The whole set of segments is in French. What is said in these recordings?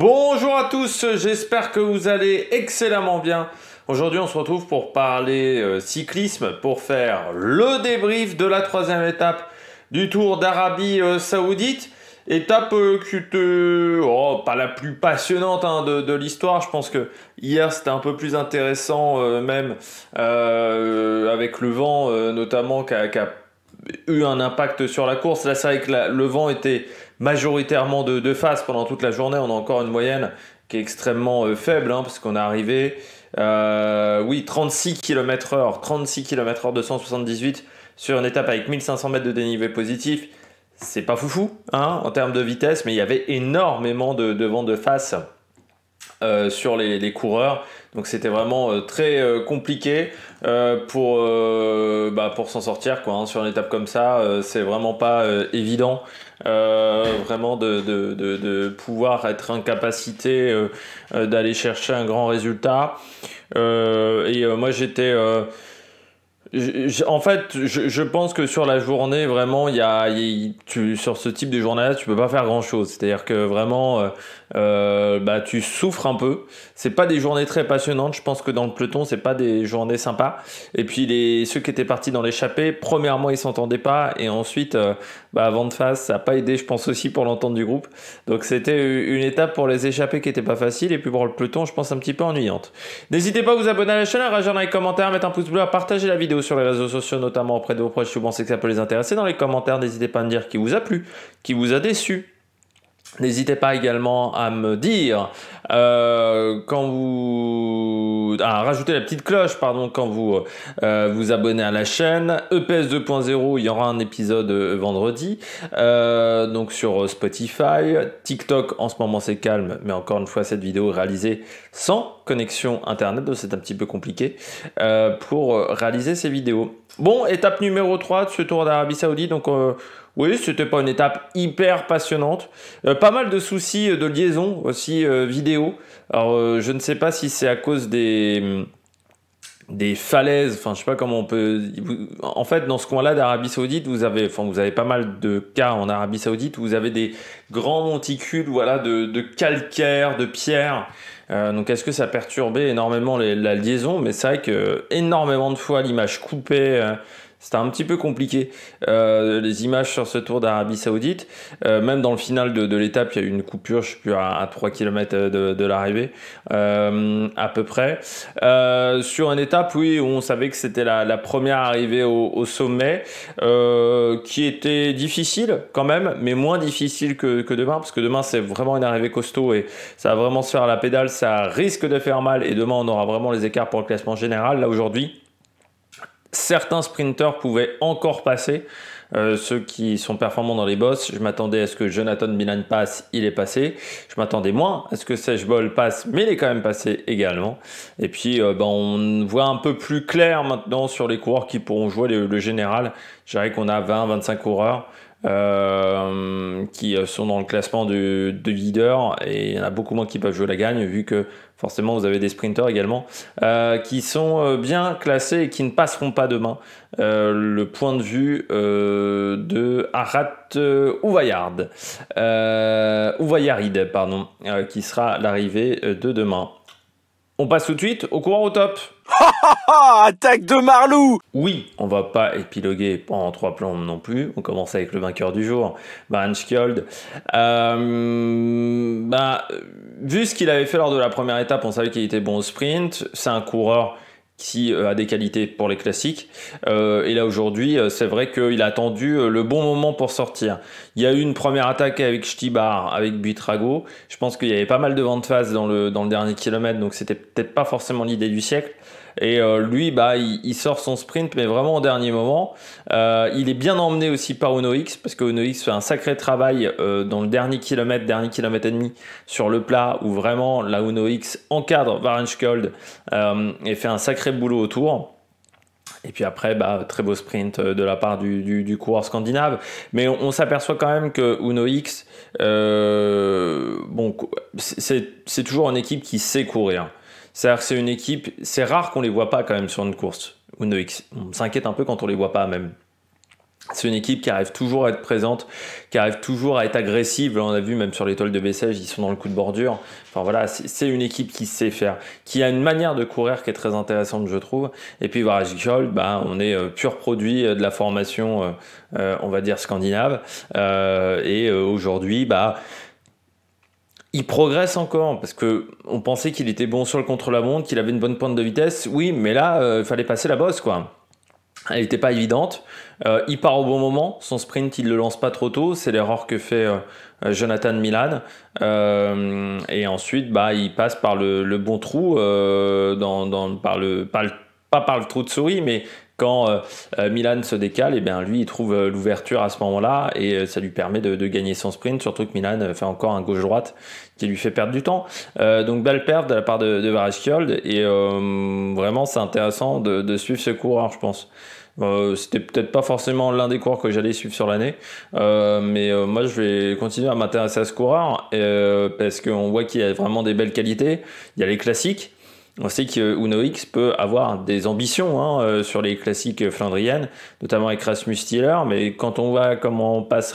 Bonjour à tous, j'espère que vous allez excellemment bien. Aujourd'hui, on se retrouve pour parler euh, cyclisme, pour faire le débrief de la troisième étape du Tour d'Arabie euh, Saoudite. Étape euh, qui était oh, pas la plus passionnante hein, de, l'histoire. Je pense que hier c'était un peu plus intéressant, même avec le vent notamment qui a, eu un impact sur la course. Là, c'est vrai que le vent était majoritairement de, de, face pendant toute la journée. On a encore une moyenne qui est extrêmement euh, faible, hein, parce qu'on est arrivé, euh, oui, 36 km heure, 36 km heure 178 sur une étape avec 1500 mètres de dénivelé positif. C'est pas foufou, hein, en termes de vitesse, mais il y avait énormément de, de vent de face euh, sur les, les, coureurs. Donc c'était vraiment euh, très euh, compliqué pour, bah, pour s'en sortir. Quoi, hein. Sur une étape comme ça, c'est vraiment pas évident. vraiment de, de, de, de, pouvoir être incapacité d'aller chercher un grand résultat. et moi j'étais en fait, je, pense que sur la journée, vraiment, il y a, sur ce type de journée-là, tu peux pas faire grand-chose. C'est-à-dire que vraiment, euh, euh, bah, tu souffres un peu. C'est pas des journées très passionnantes. Je pense que dans le peloton, c'est pas des journées sympas. Et puis les ceux qui étaient partis dans l'échappée, premièrement, ils s'entendaient pas, et ensuite, euh, bah, avant de face, ça a pas aidé, je pense aussi pour l'entente du groupe. Donc c'était une étape pour les échappés qui était pas facile, et puis pour le peloton, je pense un petit peu ennuyante. N'hésitez pas à vous abonner à la chaîne, à rajouter dans les commentaires, mettre un pouce bleu, à partager la vidéo sur les réseaux sociaux, notamment auprès de vos proches si vous pensez que ça peut les intéresser. Dans les commentaires, n'hésitez pas à me dire qui vous a plu, qui vous a déçu, N'hésitez pas également à me dire euh, quand vous rajoutez la petite cloche, pardon, quand vous euh, vous abonnez à la chaîne. EPS 2.0, il y aura un épisode euh, vendredi, euh, donc sur Spotify, TikTok. En ce moment, c'est calme, mais encore une fois, cette vidéo est réalisée sans connexion internet, donc c'est un petit peu compliqué pour réaliser ces vidéos. Bon, étape numéro 3 de ce tour d'Arabie Saoudite. Donc, euh, oui, c'était pas une étape hyper passionnante. Euh, pas mal de soucis euh, de liaison aussi euh, vidéo. Alors, je ne sais pas si c'est à cause des mm, des falaises, enfin je sais pas comment on peut. En fait, dans ce coin-là d'Arabie Saoudite, vous avez, vous avez pas mal de cas en Arabie Saoudite où vous avez des grands monticules, voilà, de calcaire, de pierre. Euh, donc est-ce que ça perturbait énormément la liaison Mais c'est vrai que euh, énormément de fois l'image coupait. Euh, c'était un petit peu compliqué. Euh, les images sur ce tour d'Arabie Saoudite, euh, même dans le final de, l'étape, il y a eu une coupure, je sais plus, à, 3 km euh, de, l'arrivée, à peu près. sur une étape, oui, où on savait que c'était la, première arrivée au, sommet, qui était difficile quand même, mais moins difficile que, que demain, parce que demain, c'est vraiment une arrivée costaud et ça va vraiment se faire à la pédale, ça risque de faire mal, et demain, on aura vraiment les écarts pour le classement général. Là, aujourd'hui, certains sprinters pouvaient encore passer. Euh, ceux qui sont performants dans les boss je m'attendais à ce que Jonathan Milan passe, il est passé. Je m'attendais moins à ce que Sage Ball passe, mais il est quand même passé également. Et puis, euh, ben, on voit un peu plus clair maintenant sur les coureurs qui pourront jouer le, général. Je qu'on a 20-25 coureurs. Euh, qui sont dans le classement de, leader et il y en a beaucoup moins qui peuvent jouer la gagne vu que forcément vous avez des sprinters également euh, qui sont euh, bien classés et qui ne passeront pas demain. le point de vue de Arat Ouvayard, Ouvayarid, pardon, qui sera l'arrivée de demain. On passe tout de suite au courant au top. Attaque de Marlou Oui, on va pas épiloguer pendant trois plans non plus. On commence avec le vainqueur du jour, Schkjold. Euh, bah, vu ce qu'il avait fait lors de la première étape, on savait qu'il était bon au sprint. C'est un coureur qui euh, a des qualités pour les classiques. Euh, et là aujourd'hui, euh, c'est vrai qu'il a attendu le bon moment pour sortir. Il y a eu une première attaque avec Stibar, avec Buitrago. Je pense qu'il y avait pas mal de vent de face dans le, dans le dernier kilomètre, donc c'était peut-être pas forcément l'idée du siècle. Et euh, lui, bah, il, sort son sprint, mais vraiment au dernier moment. Euh, il est bien emmené aussi par Uno X, parce que Uno X fait un sacré travail euh, dans le dernier kilomètre, dernier kilomètre et demi sur le plat, où vraiment la Uno X encadre Varenskold et fait un sacré boulot autour. Et puis après, bah, très beau sprint de la part du, coureur scandinave. Mais on, s'aperçoit quand même que Uno X, bon, c'est toujours une équipe qui sait courir. C'est-à-dire que c'est une équipe, c'est rare qu'on les voit pas quand même sur une course, On s'inquiète un peu quand on les voit pas même. C'est une équipe qui arrive toujours à être présente, qui arrive toujours à être agressive. On a vu même sur l'étoile de Bessèges, ils sont dans le coup de bordure. Enfin voilà, c'est une équipe qui sait faire, qui a une manière de courir qui est très intéressante, je trouve. Et puis Varajikol, bah, ben, on est euh, pur produit euh, de la formation, euh, on va dire, scandinave. et aujourd'hui, bah, il progresse encore parce que on pensait qu'il était bon sur le contre-la-montre, qu'il avait une bonne pointe de vitesse. Oui, mais là, euh, il fallait passer la bosse, quoi. Elle n'était pas évidente. Euh, il part au bon moment. Son sprint, il le lance pas trop tôt. C'est l'erreur que fait euh, Jonathan Milan. et ensuite, bah, il passe par le, bon trou, dans, par le, pas par le trou de souris, mais quand euh, euh, Milan se décale, et eh bien lui il trouve euh, l'ouverture à ce moment-là et ça lui permet de, de, gagner son sprint, surtout que Milan fait encore un gauche-droite qui lui fait perdre du temps. donc belle perte de la part de, de et vraiment c'est intéressant de, de, suivre ce coureur je pense. C'était peut-être pas forcément l'un des coureurs que j'allais suivre sur l'année, mais moi je vais continuer à m'intéresser à ce coureur parce qu'on voit qu'il a vraiment des belles qualités. Il y a les classiques, on sait que Uno X peut avoir des ambitions hein, euh, sur les classiques flandriennes, notamment avec Rasmus Thieler, mais quand on voit comment on passe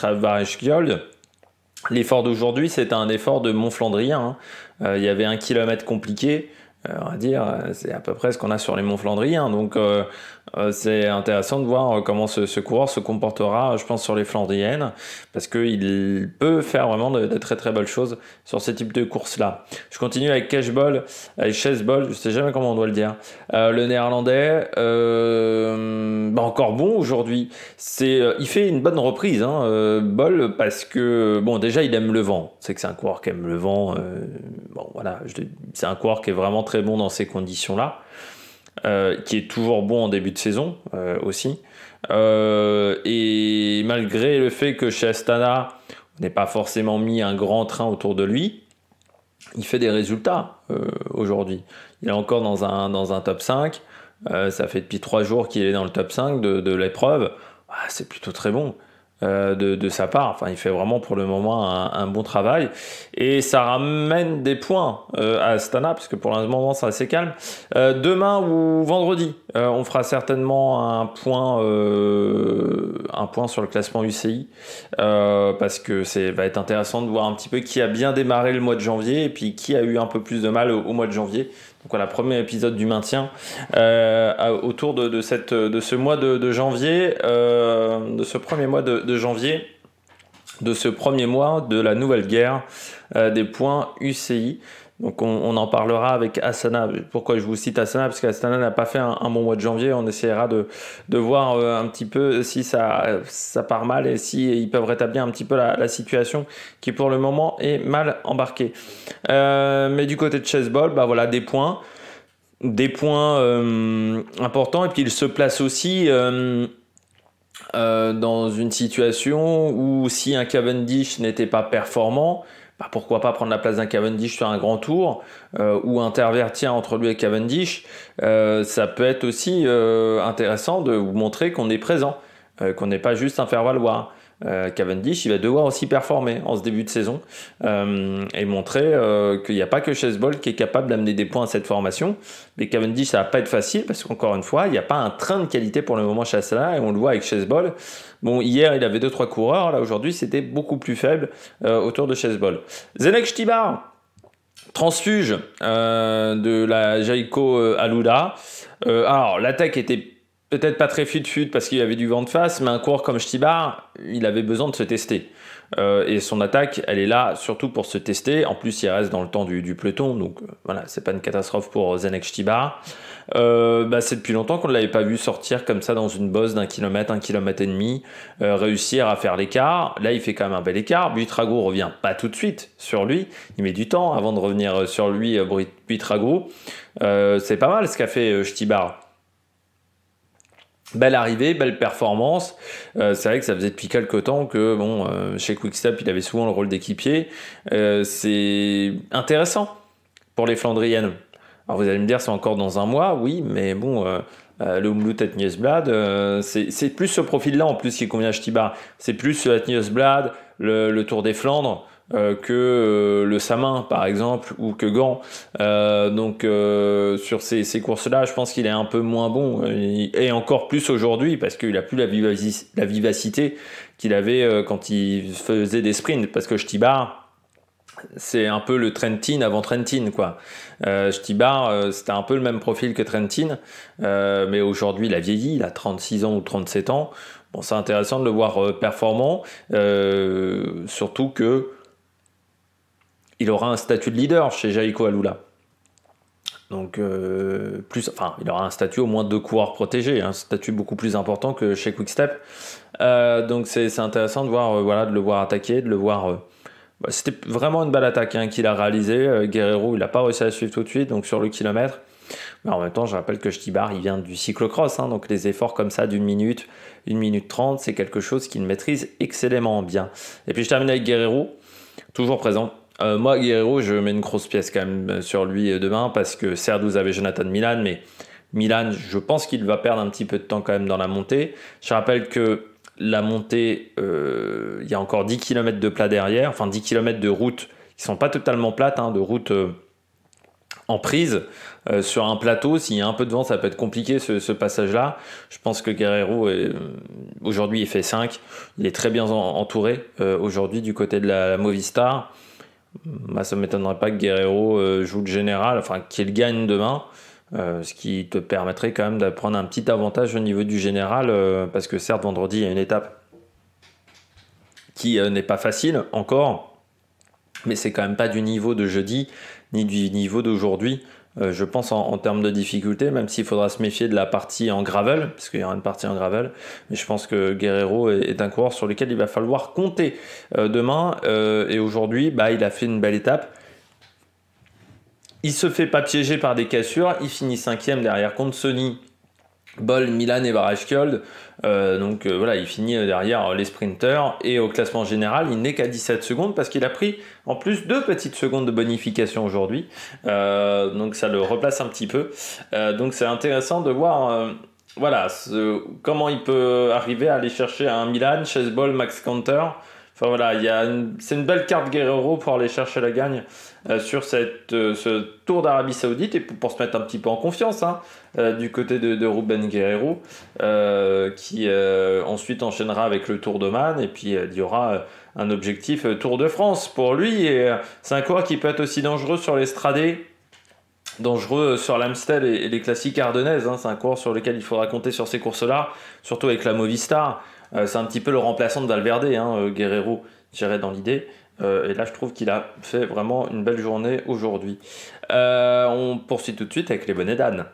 l'effort d'aujourd'hui, c'est un effort de Mont Flandrien. Hein. Euh, il y avait un kilomètre compliqué, euh, on va dire, euh, c'est à peu près ce qu'on a sur les monts flandriens. Donc euh, c'est intéressant de voir comment ce, ce, coureur se comportera, je pense, sur les flandriennes, parce qu'il peut faire vraiment de, très très belles choses sur ce type de courses là Je continue avec Cashball, avec Chessball, je sais jamais comment on doit le dire, le néerlandais. Euh, encore bon aujourd'hui. C'est, euh, il fait une bonne reprise, hein, euh, Bol, parce que bon, déjà il aime le vent. C'est que c'est un coureur qui aime le vent. Euh, bon, voilà, c'est un coureur qui est vraiment très bon dans ces conditions-là, qui est toujours bon en début de saison aussi. et malgré le fait que chez Astana, on n'ait pas forcément mis un grand train autour de lui, il fait des résultats aujourd'hui. Il est encore dans un, dans un top 5. Euh, ça fait depuis trois jours qu'il est dans le top 5 de, l'épreuve. Ah, c'est plutôt très bon. Euh, de, sa part. Enfin, il fait vraiment pour le moment un, bon travail et ça ramène des points euh, à Astana parce que pour le moment c'est assez calme. demain ou vendredi, on fera certainement un point, un point sur le classement UCI parce que c'est va être intéressant de voir un petit peu qui a bien démarré le mois de janvier et puis qui a eu un peu plus de mal au mois de janvier donc voilà, premier épisode du maintien euh, autour de, cette, de ce mois de, janvier, euh, de ce premier mois de, janvier, de ce premier mois de la nouvelle guerre euh, des points UCI. Donc on, en parlera avec Asana. Pourquoi je vous cite Asana Parce qu'Asana n'a pas fait un, bon mois de janvier. On essaiera de, voir euh, un petit peu si ça, part mal et si ils peuvent rétablir un petit peu la, situation qui pour le moment est mal embarquée. Euh, mais du côté de Chessball, bah voilà des points. Des points euh, importants. Et puis il se place aussi... dans une situation où si un Cavendish n'était pas performant, bah, pourquoi pas prendre la place d'un Cavendish sur un grand tour euh, ou intervertir entre lui et Cavendish euh, Ça peut être aussi euh, intéressant de vous montrer qu'on est présent, qu'on n'est pas juste un faire-valoir. Euh, Cavendish, il va devoir aussi performer en ce début de saison euh, et montrer euh, qu'il n'y a pas que Ball qui est capable d'amener des points à cette formation. Mais Cavendish, ça va pas être facile parce qu'encore une fois, il n'y a pas un train de qualité pour le moment chez cela et on le voit avec Chesbold. Bon, hier, il avait 2-3 coureurs, là aujourd'hui, c'était beaucoup plus faible autour de Ball. Zenek Stibar, transfuge de la Jaiko Alouda. alors, l'attaque était peut-être pas très fut-fut parce qu'il y avait du vent de face, mais un coureur comme Stibar, il avait besoin de se tester. Euh, et son attaque, elle est là surtout pour se tester. En plus, il reste dans le temps du, peloton, donc euh, voilà, c'est pas une catastrophe pour Zenek Stibar. Euh, bah, c'est depuis longtemps qu'on ne l'avait pas vu sortir comme ça dans une bosse d'un kilomètre, un kilomètre et demi, réussir à faire l'écart. Là, il fait quand même un bel écart. Buitrago revient pas tout de suite sur lui. Il met du temps avant de revenir sur lui, Buitrago. c'est pas mal ce qu'a fait Stibar. Belle arrivée, belle performance. Euh, c'est vrai que ça faisait depuis quelques temps que bon, euh, chez Quickstep, il avait souvent le rôle d'équipier. Euh, c'est intéressant pour les Flandriennes. Alors vous allez me dire, c'est encore dans un mois, oui, mais bon, le Umlut Etniesblad, c'est plus ce profil-là en plus qui convient à Stibar. C'est plus Etniesblad, le, le Tour des Flandres. Euh, que euh, le Samin par exemple ou que Gant. Euh, donc sur ces, ces courses-là, je pense qu'il est un peu moins bon et encore plus aujourd'hui parce qu'il a plus la, vivacité qu'il avait quand il faisait des sprints parce que Stibar c'est un peu le Trentin avant Trentin quoi. Euh, Stibar c'était un peu le même profil que Trentin euh, mais aujourd'hui il a vieilli, il a 36 ans ou 37 ans. Bon, c'est intéressant de le voir performant surtout que il aura un statut de leader chez Jaiko Alula. Donc, euh, plus, enfin, il aura un statut au moins de coureur protégé, un statut beaucoup plus important que chez Quickstep. Step. Euh, donc, c'est intéressant de, voir, euh, voilà, de le voir attaquer, de le voir. Bah, c'était vraiment une belle attaque hein, qu'il a réalisée. Guerrero, il n'a pas réussi à suivre tout de suite, donc sur le kilomètre. Mais en même temps, je rappelle que Stibar, il vient du cyclocross, hein, donc les efforts comme ça d'une minute, une minute trente, c'est quelque chose qu'il maîtrise excellemment bien. Et puis, je termine avec Guerrero, toujours présent euh, moi, Guerrero, je mets une grosse pièce quand même euh, sur lui euh, demain parce que certes, avait Jonathan Milan, mais Milan, je pense qu'il va perdre un petit peu de temps quand même dans la montée. Je rappelle que la montée, il y a encore 10 km de plat derrière, enfin 10 km de route qui ne sont pas totalement plates, hein, de route en prise. sur un plateau, s'il y a un peu de vent, ça peut être compliqué ce, passage-là. Je pense que Guerrero, aujourd'hui, il fait 5. Il est très bien entouré aujourd'hui du côté de la Movistar. Moi, bah, ça m'étonnerait pas que Guerrero euh, joue le général, enfin qu'il gagne demain. Euh, ce qui te permettrait quand même d'apprendre un petit avantage au niveau du général, euh, parce que certes, vendredi, il y a une étape qui n'est pas facile encore, mais c'est quand même pas du niveau de jeudi ni du niveau d'aujourd'hui euh, je pense, en, termes de difficulté, même s'il faudra se méfier de la partie en gravel, parce qu'il y aura une partie en gravel. Mais je pense que Guerrero est, un coureur sur lequel il va falloir compter euh, demain. Euh, et aujourd'hui, bah, il a fait une belle étape. Il se fait pas piéger par des cassures. Il finit cinquième derrière contre Sony Boll Milan et Barashkold. Euh, donc euh, voilà, il finit euh, derrière les sprinters et au classement général, il n'est qu'à 17 secondes parce qu'il a pris en plus deux petites secondes de bonification aujourd'hui. donc ça le replace un petit peu. donc c'est intéressant de voir voilà comment il peut arriver à aller chercher un Milan, Ball, Max Counter voilà, c'est une belle carte Guerrero pour aller chercher la gagne euh, sur euh, ce tour d'Arabie Saoudite et pour, se mettre un petit peu en confiance hein, euh, du côté de, Ruben Guerrero qui ensuite enchaînera avec le Tour de Man et puis il y aura un objectif Tour de France pour lui et c'est un cours qui peut être aussi dangereux sur les dangereux sur l'Amstel et les classiques ardennaises. Hein. C'est un cours sur lequel il faudra compter sur ces courses-là, surtout avec la Movistar. Euh, c'est un petit peu le remplaçant de Valverde, hein, euh, Guerrero, j'irais dans l'idée. Euh, et là, je trouve qu'il a fait vraiment une belle journée aujourd'hui. on poursuit tout de suite avec les bonnets d'âne.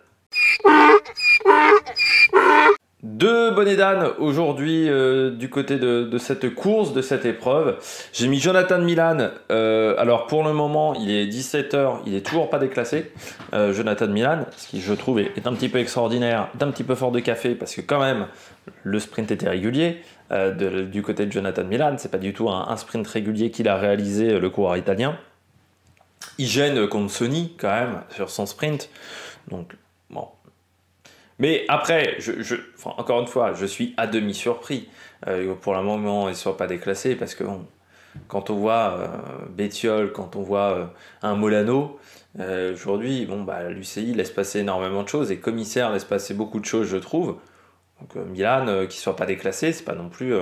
Deux bonnets d'âne aujourd'hui euh, du côté de, cette course, de cette épreuve. J'ai mis Jonathan Milan. Euh, alors pour le moment, il est 17h, il est toujours pas déclassé. Euh, Jonathan Milan, ce qui je trouve est, un petit peu extraordinaire, d'un petit peu fort de café, parce que quand même, le sprint était régulier. du côté de Jonathan Milan, c'est pas du tout un, sprint régulier qu'il a réalisé le coureur italien. Il gêne contre Sony quand même sur son sprint. Donc bon, mais après, encore une fois, je suis à demi surpris. Euh, pour le moment, ils ne soit pas déclassé parce que quand on voit euh, Bétiol, quand on voit euh, un Molano, aujourd'hui, bon, bah, l'UCI laisse passer énormément de choses et commissaire laisse passer beaucoup de choses, je trouve. Donc Milan, qui ne soit pas déclassé, c'est pas non plus.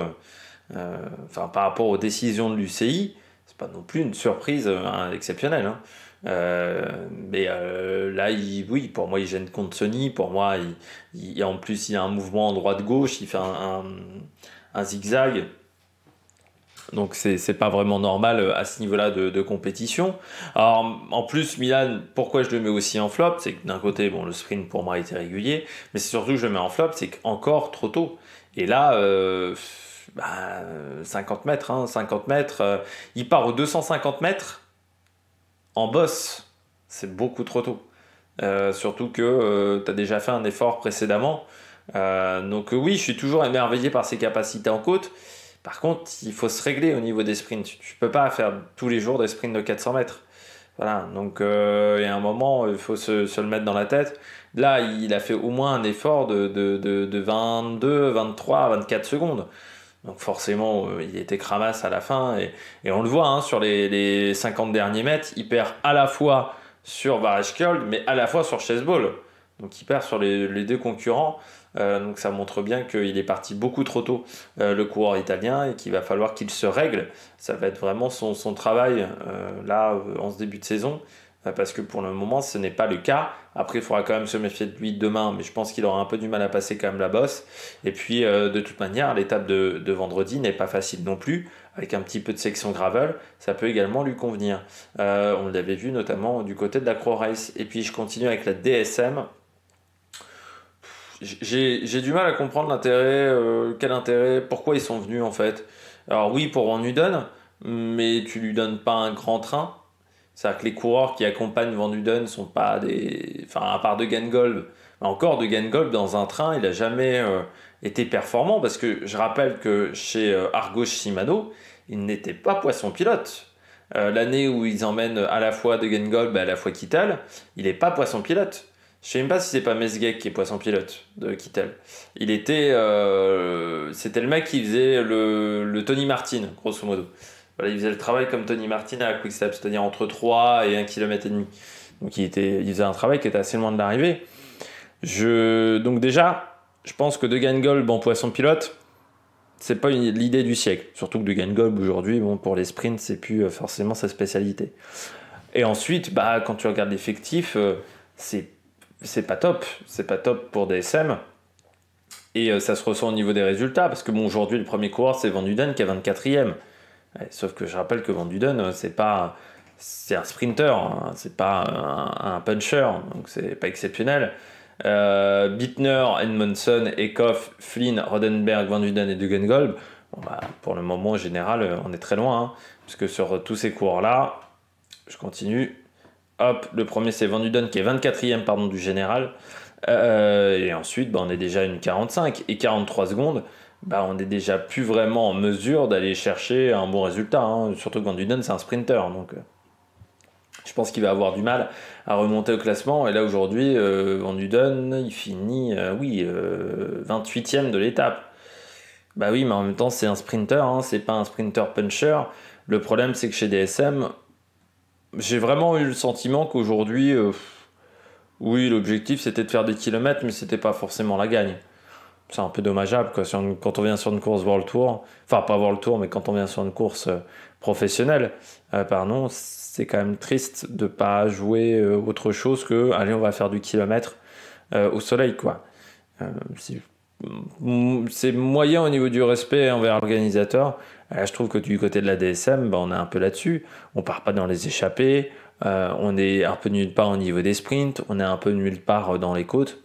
Enfin, par rapport aux décisions de l'UCI, c'est pas non plus une surprise exceptionnelle. Hein. Euh, mais euh, là, oui, pour moi, il gêne contre Sony. Pour moi, il, en plus, il y a un mouvement en droite-gauche, il fait un, un, zigzag. Donc, c'est pas vraiment normal euh, à ce niveau-là de, de, compétition. Alors, en plus, Milan, pourquoi je le mets aussi en flop C'est que d'un côté, bon, le sprint pour moi était régulier, mais c'est surtout que je le mets en flop, c'est qu'encore trop tôt. Et là, 50 bah, mètres, hein, 50 mètres, il part aux 250 mètres en boss, c'est beaucoup trop tôt. Euh, surtout que euh, tu as déjà fait un effort précédemment. Euh, donc oui, je suis toujours émerveillé par ses capacités en côte. Par contre, il faut se régler au niveau des sprints. Tu peux pas faire tous les jours des sprints de 400 mètres. Voilà, donc il y a un moment, il faut se, le mettre dans la tête. Là, il a fait au moins un effort de 22, 23, 24 secondes. Donc forcément, euh, il était cramasse à la fin. Et, on le voit hein, sur les, 50 derniers mètres, il perd à la fois sur Vareshkold, mais à la fois sur Chessball. Donc il perd sur les, deux concurrents. Euh, donc ça montre bien qu'il est parti beaucoup trop tôt, euh, le coureur italien, et qu'il va falloir qu'il se règle. Ça va être vraiment son, son travail là en ce début de saison. Euh, parce que pour le moment ce n'est pas le cas. Après, il faudra quand même se méfier de lui demain, mais je pense qu'il aura un peu du mal à passer quand même la bosse. Et puis, euh, de toute manière, l'étape de, vendredi n'est pas facile non plus. Avec un petit peu de section gravel, ça peut également lui convenir. Euh, on l'avait vu notamment du côté de la Croix Race. Et puis, je continue avec la DSM. J'ai du mal à comprendre l'intérêt, quel intérêt, pourquoi ils sont venus en fait. Alors oui, pour en lui mais tu lui donnes pas un grand train. C'est-à-dire que les coureurs qui accompagnent Van Duden sont pas des. Enfin, à part de Gengolb. encore de Gengolb, dans un train, il n'a jamais euh, été performant parce que je rappelle que chez euh, Argos Shimano, il n'était pas poisson pilote. Euh, l'année où ils emmènent à la fois de Gengolb et à la fois Kittel, il n'est pas poisson pilote. Je sais même pas si c'est pas Mesgek qui est poisson pilote de Kittel. Il était, c'était le mec qui faisait le, le Tony Martin, grosso modo il faisait le travail comme Tony Martin à Quickstep, c'est-à-dire entre 3 et 1 km et demi. Donc il, était, faisait un travail qui était assez loin de l'arrivée. donc déjà, je pense que De Golb en poisson pilote, c'est pas l'idée du siècle. Surtout que De gold aujourd'hui, bon, pour les sprints, c'est plus euh, forcément sa spécialité. Et ensuite, bah, quand tu regardes l'effectif, euh, c'est c'est pas top, c'est pas top pour DSM. Et euh, ça se ressent au niveau des résultats, parce que bon, aujourd'hui, le premier coureur, c'est Van Uden qui est 24e. Sauf que je rappelle que Van Duden, euh, c'est pas c'est un sprinter, hein, c'est pas euh, un, puncher, donc c'est pas exceptionnel. Euh, Bittner, Edmondson, Ekoff, Flynn, Rodenberg, Van Duden et Dugengolb. Bah, pour le moment, en général, on est très loin, Puisque hein, parce sur tous ces coureurs-là, je continue. Hop, le premier c'est Van Duden qui est 24e pardon, du général. et ensuite, bah, on est déjà à une 45 et 43 secondes. Bah, on n'est déjà plus vraiment en mesure d'aller chercher un bon résultat. Hein. Surtout quand Duden c'est un sprinter. Donc, euh, je pense qu'il va avoir du mal à remonter au classement. Et là, aujourd'hui, euh, Van Duden, il finit, euh, oui, 28e euh, de l'étape. Bah oui, mais en même temps, c'est un sprinter, hein, c'est pas un sprinter puncher. Le problème, c'est que chez DSM, j'ai vraiment eu le sentiment qu'aujourd'hui, oui, l'objectif c'était de faire des kilomètres, mais c'était pas forcément la gagne c'est un peu dommageable quand on vient sur une course voir le Tour, enfin pas voir le Tour, mais quand on vient sur une course euh, professionnelle, euh, pardon, c'est quand même triste de ne pas jouer euh, autre chose que allez, on va faire du kilomètre au soleil quoi. Mm, c'est moyen au niveau du respect envers l'organisateur. je trouve que du côté de la DSM, bah, on est un peu là-dessus. On part pas dans les échappées. on est un peu nulle part au niveau des sprints. On est un peu nulle part dans les côtes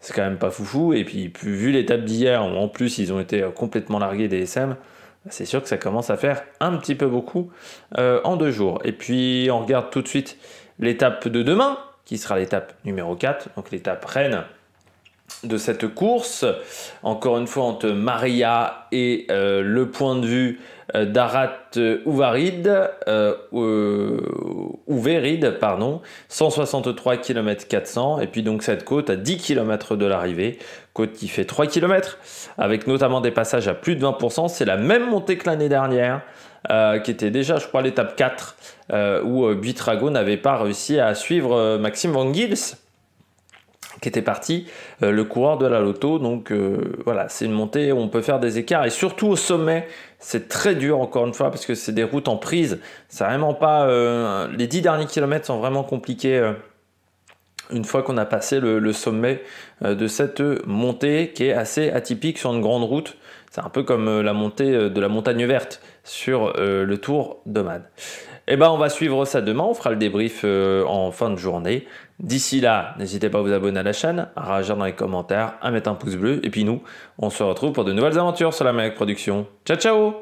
c'est quand même pas foufou. Et puis, vu l'étape d'hier, où en plus ils ont été euh, complètement largués des SM, c'est sûr que ça commence à faire un petit peu beaucoup euh, en deux jours. Et puis, on regarde tout de suite l'étape de demain, qui sera l'étape numéro 4, donc l'étape Rennes de cette course. Encore une fois, entre Maria et euh, le point de vue euh, d'Arat Uvarid euh, euh Ouverid, pardon, 163 km 400, et puis donc cette côte à 10 km de l'arrivée, côte qui fait 3 km, avec notamment des passages à plus de 20%, c'est la même montée que l'année dernière, qui était déjà, je crois, l'étape 4, où Buitrago n'avait pas réussi à suivre Maxime Van Gils qui était parti, euh, le coureur de la loto. Donc euh, voilà, c'est une montée où on peut faire des écarts. Et surtout au sommet, c'est très dur encore une fois parce que c'est des routes en prise. C'est vraiment pas... Euh, les 10 derniers kilomètres sont vraiment compliqués une fois qu'on a passé le sommet de cette montée qui est assez atypique sur une grande route. C'est un peu comme la montée de la montagne verte sur euh, le Tour d'Oman. Eh ben, on va suivre ça demain. On fera le débrief euh, en fin de journée. D'ici là, n'hésitez pas à vous abonner à la chaîne, à réagir dans les commentaires, à mettre un pouce bleu. Et puis nous, on se retrouve pour de nouvelles aventures sur la Mac Production. Ciao, ciao